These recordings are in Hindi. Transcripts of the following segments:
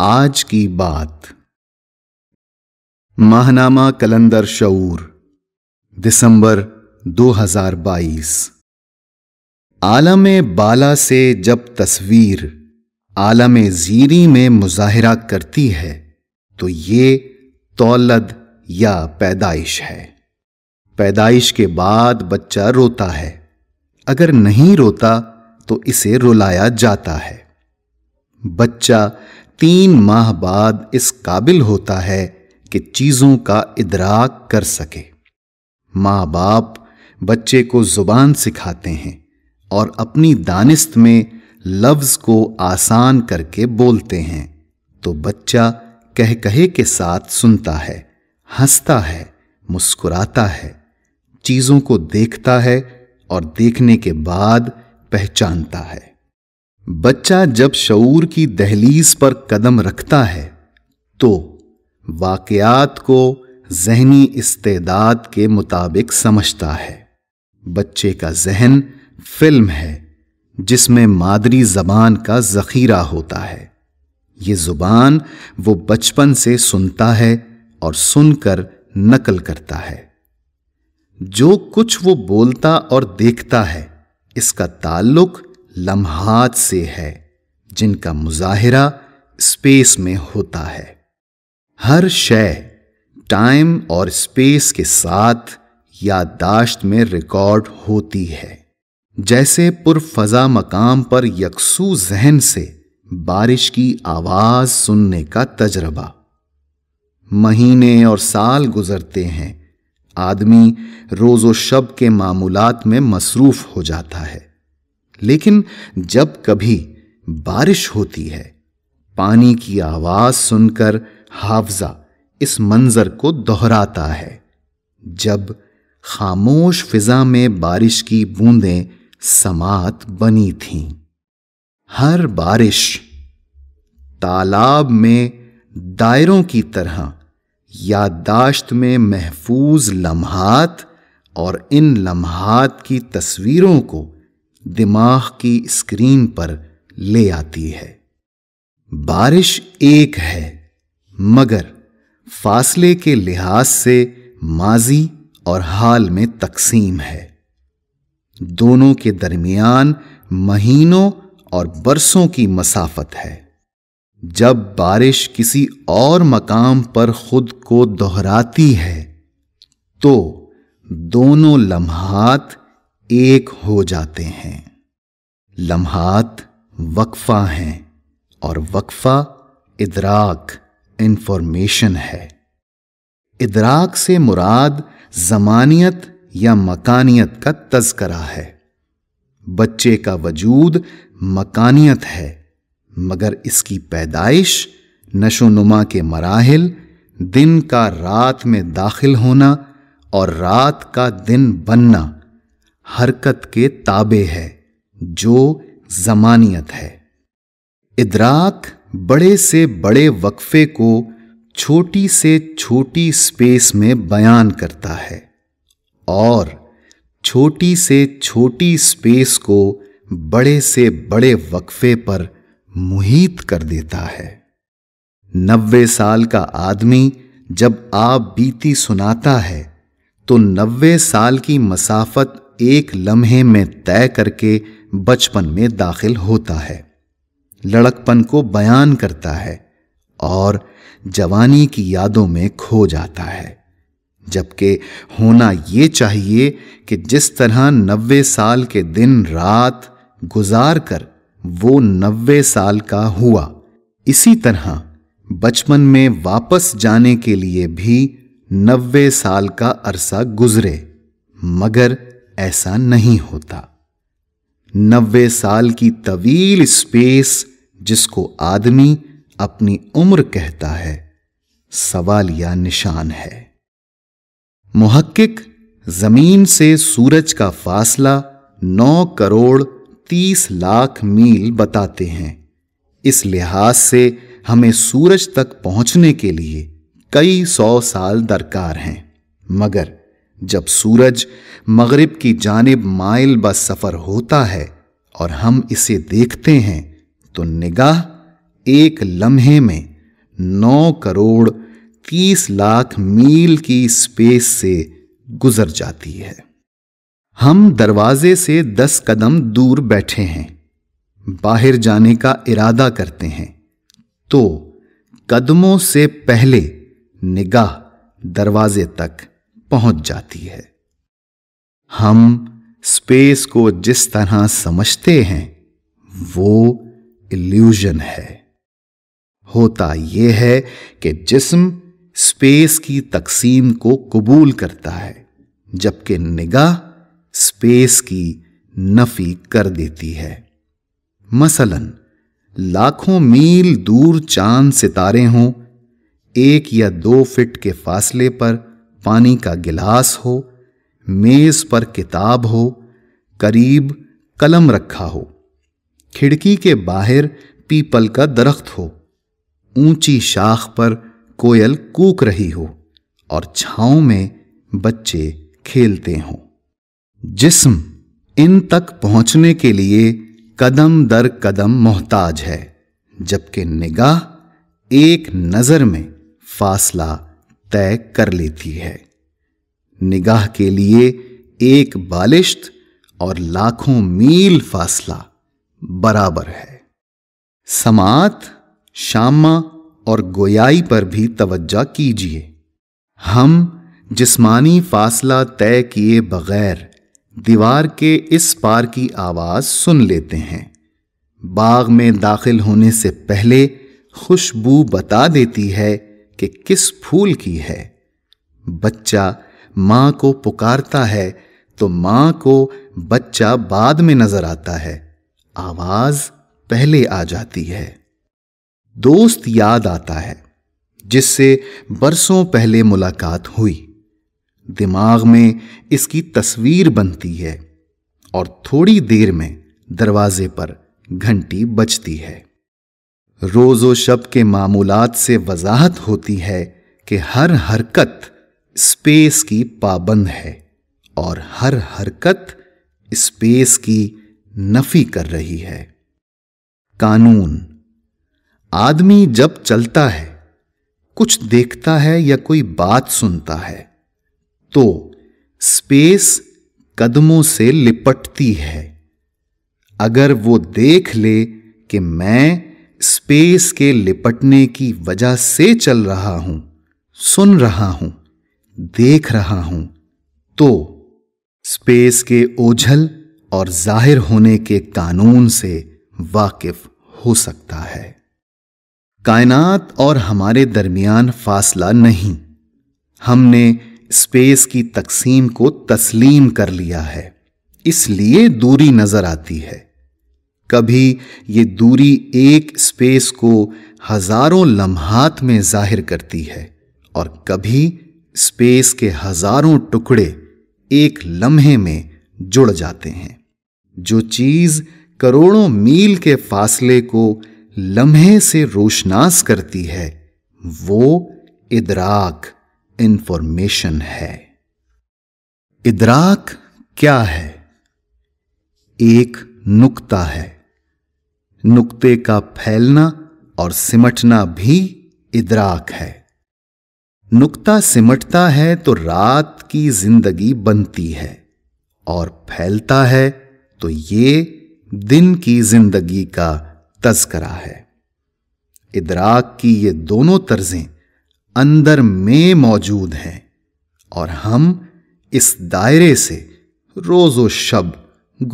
आज की बात माहनामा कलंदर शऊर दिसंबर 2022 आलम बाला से जब तस्वीर आलम जीरी में मुजाहरा करती है तो ये तौलद या पैदाइश है पैदाइश के बाद बच्चा रोता है अगर नहीं रोता तो इसे रुलाया जाता है बच्चा तीन माह बाद इस काबिल होता है कि चीज़ों का इदराक कर सके माँ बाप बच्चे को ज़ुबान सिखाते हैं और अपनी दानिस्त में लफ्ज़ को आसान करके बोलते हैं तो बच्चा कह कहे के साथ सुनता है हंसता है मुस्कुराता है चीज़ों को देखता है और देखने के बाद पहचानता है बच्चा जब शऊर की दहलीज पर कदम रखता है तो वाकयात को जहनी इस्तेदाद के मुताबिक समझता है बच्चे का जहन फिल्म है जिसमें मादरी जबान का जखीरा होता है ये जुबान वो बचपन से सुनता है और सुनकर नकल करता है जो कुछ वो बोलता और देखता है इसका ताल्लुक लम्हात से है जिनका मुजाहरा स्पेस में होता है हर शय टाइम और स्पेस के साथ याददाश्त में रिकॉर्ड होती है जैसे पुरफजा मकाम पर यकसू जहन से बारिश की आवाज सुनने का तजर्बा महीने और साल गुजरते हैं आदमी रोज़ो शब के मामूलात में मसरूफ़ हो जाता है लेकिन जब कभी बारिश होती है पानी की आवाज सुनकर हाफजा इस मंजर को दोहराता है जब खामोश फिजा में बारिश की बूंदें समात बनी थीं हर बारिश तालाब में दायरों की तरह याददाश्त में महफूज लम्हात और इन लम्हात की तस्वीरों को दिमाग की स्क्रीन पर ले आती है बारिश एक है मगर फासले के लिहाज से माजी और हाल में तकसीम है दोनों के दरमियान महीनों और बरसों की मसाफत है जब बारिश किसी और मकाम पर खुद को दोहराती है तो दोनों लम्हात एक हो जाते हैं लम्हात वक्फा हैं और वक्फा इदराक इंफॉर्मेशन है इदराक से मुराद जमानियत या मकानियत का तस्करा है बच्चे का वजूद मकानियत है मगर इसकी पैदाइश नशोनुमा के मराहल दिन का रात में दाखिल होना और रात का दिन बनना हरकत के ताबे है जो जमानियत है इदराक बड़े से बड़े वक्फे को छोटी से छोटी स्पेस में बयान करता है और छोटी से छोटी स्पेस को बड़े से बड़े वक्फे पर मुहित कर देता है नब्बे साल का आदमी जब आप बीती सुनाता है तो नब्बे साल की मसाफत एक लम्हे में तय करके बचपन में दाखिल होता है लड़कपन को बयान करता है और जवानी की यादों में खो जाता है जबकि होना ये चाहिए कि जिस तरह नब्बे साल के दिन रात गुजार कर वो नब्बे साल का हुआ इसी तरह बचपन में वापस जाने के लिए भी नब्बे साल का अरसा गुजरे मगर ऐसा नहीं होता नब्बे साल की तवील स्पेस जिसको आदमी अपनी उम्र कहता है सवाल या निशान है मुहक्किक जमीन से सूरज का फासला नौ करोड़ तीस लाख मील बताते हैं इस लिहाज से हमें सूरज तक पहुंचने के लिए कई सौ साल दरकार हैं मगर जब सूरज मगरिब की जानब माइल ब सफ़र होता है और हम इसे देखते हैं तो निगाह एक लम्हे में नौ करोड़ तीस लाख मील की स्पेस से गुजर जाती है हम दरवाजे से दस कदम दूर बैठे हैं बाहर जाने का इरादा करते हैं तो कदमों से पहले निगाह दरवाजे तक पहुंच जाती है हम स्पेस को जिस तरह समझते हैं वो इल्यूजन है होता यह है कि जिस्म स्पेस की तकसीम को कबूल करता है जबकि निगाह स्पेस की नफी कर देती है मसलन लाखों मील दूर चांद सितारे हों एक या दो फिट के फासले पर पानी का गिलास हो मेज पर किताब हो करीब कलम रखा हो खिड़की के बाहर पीपल का दरख्त हो ऊंची शाख पर कोयल कूक रही हो और छाओ में बच्चे खेलते हों जिस्म इन तक पहुंचने के लिए कदम दर कदम मोहताज है जबकि निगाह एक नजर में फासला तय कर लेती है निगाह के लिए एक बालिश्त और लाखों मील फासला बराबर है समात शामा और गोयाई पर भी तवज्जा कीजिए हम जिस्मानी फासला तय किए बगैर दीवार के इस पार की आवाज़ सुन लेते हैं बाग में दाखिल होने से पहले खुशबू बता देती है कि किस फूल की है बच्चा मां को पुकारता है तो मां को बच्चा बाद में नजर आता है आवाज पहले आ जाती है दोस्त याद आता है जिससे बरसों पहले मुलाकात हुई दिमाग में इसकी तस्वीर बनती है और थोड़ी देर में दरवाजे पर घंटी बजती है रोज़ो शब के मामूलात से वजाहत होती है कि हर हरकत स्पेस की पाबंद है और हर हरकत स्पेस की नफी कर रही है कानून आदमी जब चलता है कुछ देखता है या कोई बात सुनता है तो स्पेस कदमों से लिपटती है अगर वो देख ले कि मैं स्पेस के लिपटने की वजह से चल रहा हूं सुन रहा हूं देख रहा हूं तो स्पेस के ओझल और जाहिर होने के कानून से वाकिफ हो सकता है कायनात और हमारे दरमियान फासला नहीं हमने स्पेस की तकसीम को तस्लीम कर लिया है इसलिए दूरी नजर आती है कभी ये दूरी एक स्पेस को हजारों लम्हात में जाहिर करती है और कभी स्पेस के हजारों टुकड़े एक लम्हे में जुड़ जाते हैं जो चीज करोड़ों मील के फासले को लम्हे से रोशनास करती है वो इदराक इंफॉर्मेशन है इदराक क्या है एक नुक्ता है नुक्ते का फैलना और सिमटना भी इदराक है नुक्ता सिमटता है तो रात की जिंदगी बनती है और फैलता है तो ये दिन की जिंदगी का तस्करा है इदराक की ये दोनों तर्जें अंदर में मौजूद हैं और हम इस दायरे से रोज़ो शब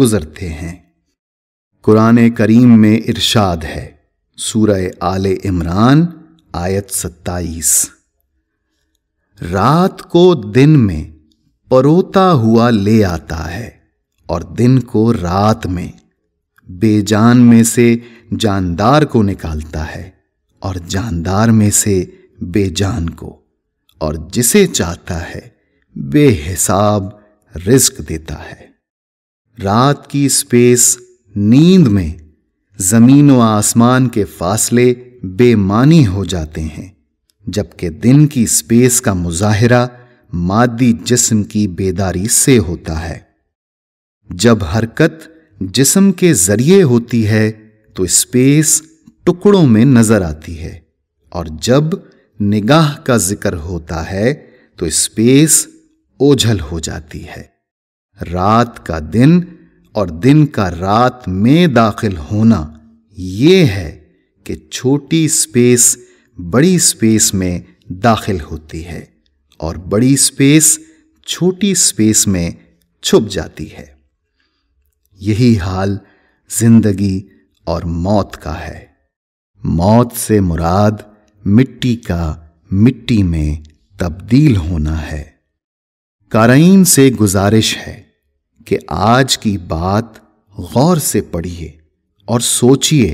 गुजरते हैं कुरान करीम में इरशाद है सूरह आले इमरान आयत सत्ताईस रात को दिन में परोता हुआ ले आता है और दिन को रात में बेजान में से जानदार को निकालता है और जानदार में से बेजान को और जिसे चाहता है बेहिसाब रिस्क देता है रात की स्पेस नींद में जमीन व आसमान के फासले बेमानी हो जाते हैं जबकि दिन की स्पेस का मुजाहरा मादी जिस्म की बेदारी से होता है जब हरकत जिस्म के जरिए होती है तो स्पेस टुकड़ों में नजर आती है और जब निगाह का जिक्र होता है तो स्पेस ओझल हो जाती है रात का दिन और दिन का रात में दाखिल होना ये है कि छोटी स्पेस बड़ी स्पेस में दाखिल होती है और बड़ी स्पेस छोटी स्पेस में छुप जाती है यही हाल जिंदगी और मौत का है मौत से मुराद मिट्टी का मिट्टी में तब्दील होना है कारइन से गुजारिश है कि आज की बात गौर से पढ़िए और सोचिए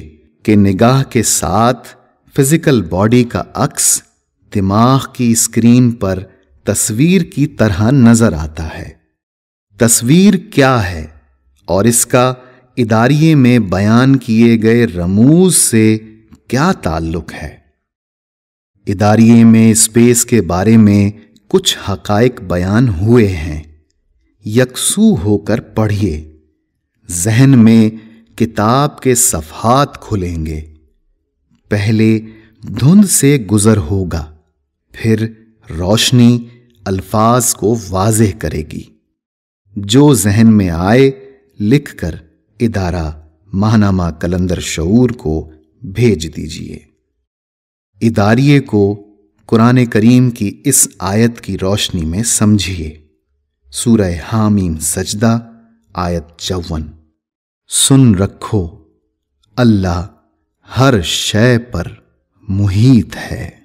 कि निगाह के साथ फिजिकल बॉडी का अक्स दिमाग की स्क्रीन पर तस्वीर की तरह नजर आता है तस्वीर क्या है और इसका इदारिये में बयान किए गए रमूज से क्या ताल्लुक है इदारिये में स्पेस के बारे में कुछ हकायक बयान हुए हैं यकसू होकर पढ़िए जहन में किताब के सफात खुलेंगे पहले धुंध से गुजर होगा फिर रोशनी अल्फाज को वाजह करेगी जो जहन में आए लिखकर इदारा माहनामा कलंदर शूर को भेज दीजिए इदारिये को कुरान करीम की इस आयत की रोशनी में समझिए सूरह हामीम सजदा आयत चौवन सुन रखो अल्लाह हर शय पर मुहित है